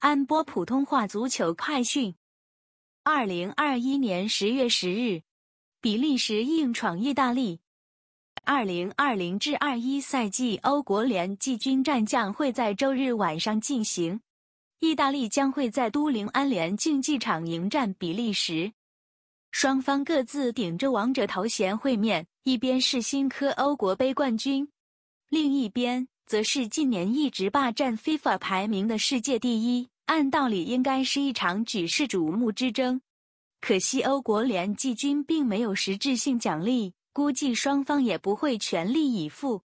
安播普通话足球快讯：二零二一年十月十日，比利时硬闯意大利。二零二零至二一赛季欧国联季军战将会在周日晚上进行，意大利将会在都灵安联竞技场迎战比利时，双方各自顶着王者头衔会面，一边是新科欧国杯冠军，另一边。则是近年一直霸占 FIFA 排名的世界第一，按道理应该是一场举世瞩目之争。可惜欧国联季军并没有实质性奖励，估计双方也不会全力以赴。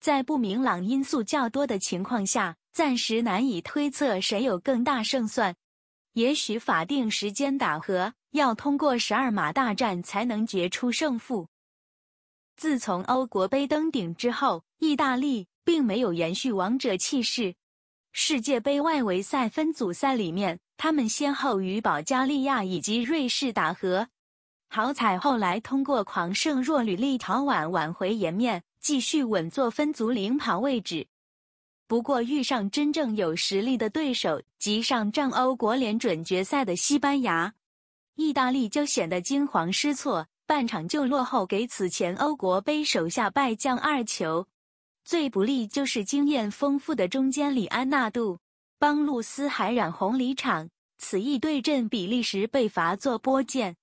在不明朗因素较多的情况下，暂时难以推测谁有更大胜算。也许法定时间打和，要通过十二码大战才能决出胜负。自从欧国杯登顶之后，意大利。并没有延续王者气势。世界杯外围赛分组赛里面，他们先后与保加利亚以及瑞士打和，好彩后来通过狂胜弱旅立陶宛挽回颜面，继续稳坐分组领跑位置。不过遇上真正有实力的对手，即上战欧国联准决赛的西班牙、意大利就显得惊慌失措，半场就落后，给此前欧国杯手下败将二球。最不利就是经验丰富的中坚里安纳杜，邦露斯还染红离场，此役对阵比利时被罚做波剑，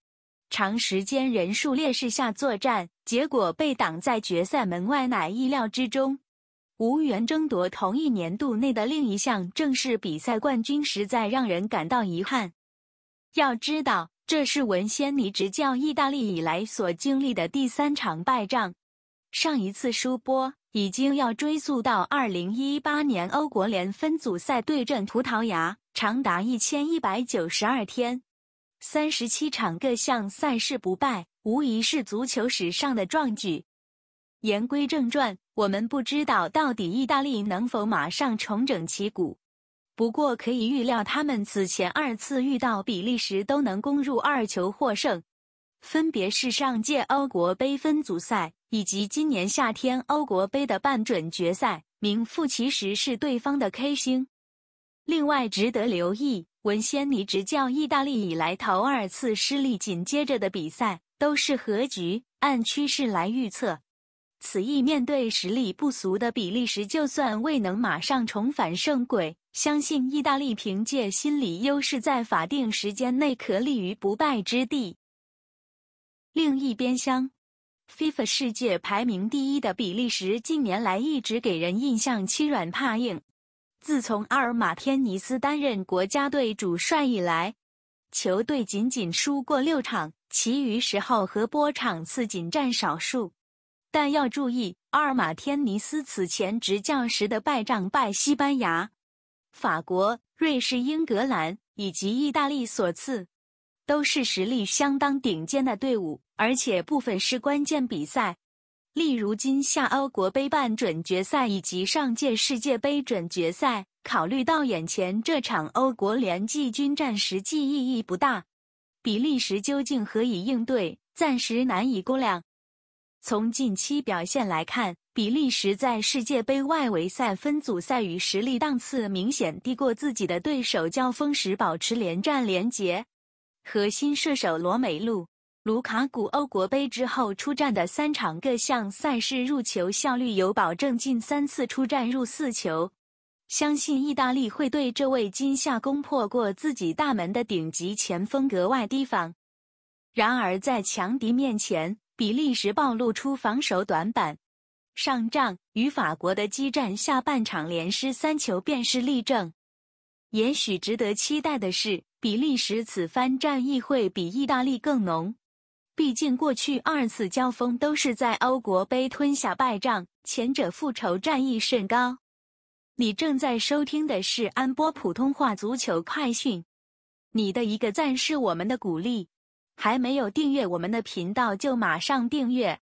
长时间人数劣势下作战，结果被挡在决赛门外乃意料之中。无缘争夺同一年度内的另一项正式比赛冠军，实在让人感到遗憾。要知道，这是文仙尼执教意大利以来所经历的第三场败仗，上一次输波。已经要追溯到二零一八年欧国联分组赛对阵葡萄牙，长达一千一百九十二天，三十七场各项赛事不败，无疑是足球史上的壮举。言归正传，我们不知道到底意大利能否马上重整旗鼓，不过可以预料，他们此前二次遇到比利时都能攻入二球获胜。分别是上届欧国杯分组赛以及今年夏天欧国杯的半准决赛，名副其实是对方的 K 星。另外，值得留意，文仙尼执教意大利以来头二次失利，紧接着的比赛都是和局。按趋势来预测，此役面对实力不俗的比利时，就算未能马上重返胜轨，相信意大利凭借心理优势，在法定时间内可立于不败之地。另一边厢，FIFA 世界排名第一的比利时近年来一直给人印象欺软怕硬。自从阿尔马天尼斯担任国家队主帅以来，球队仅仅输过六场，其余时候和波场次仅占少数。但要注意，阿尔马天尼斯此前执教时的败仗败西班牙、法国、瑞士、英格兰以及意大利所赐。都是实力相当顶尖的队伍，而且部分是关键比赛，例如今夏欧国杯半准决赛以及上届世界杯准决赛。考虑到眼前这场欧国联季军战实际意义不大，比利时究竟何以应对，暂时难以估量。从近期表现来看，比利时在世界杯外围赛分组赛与实力档次明显低过自己的对手交锋时，保持连战连捷。核心射手罗梅路·卢卡古，欧国杯之后出战的三场各项赛事入球效率有保证，近三次出战入四球。相信意大利会对这位今夏攻破过自己大门的顶级前锋格外提防。然而在强敌面前，比利时暴露出防守短板，上仗与法国的激战下半场连失三球便是例证。也许值得期待的是。比利时此番战役会比意大利更浓，毕竟过去二次交锋都是在欧国杯吞下败仗，前者复仇战意甚高。你正在收听的是安波普通话足球快讯，你的一个赞是我们的鼓励，还没有订阅我们的频道就马上订阅。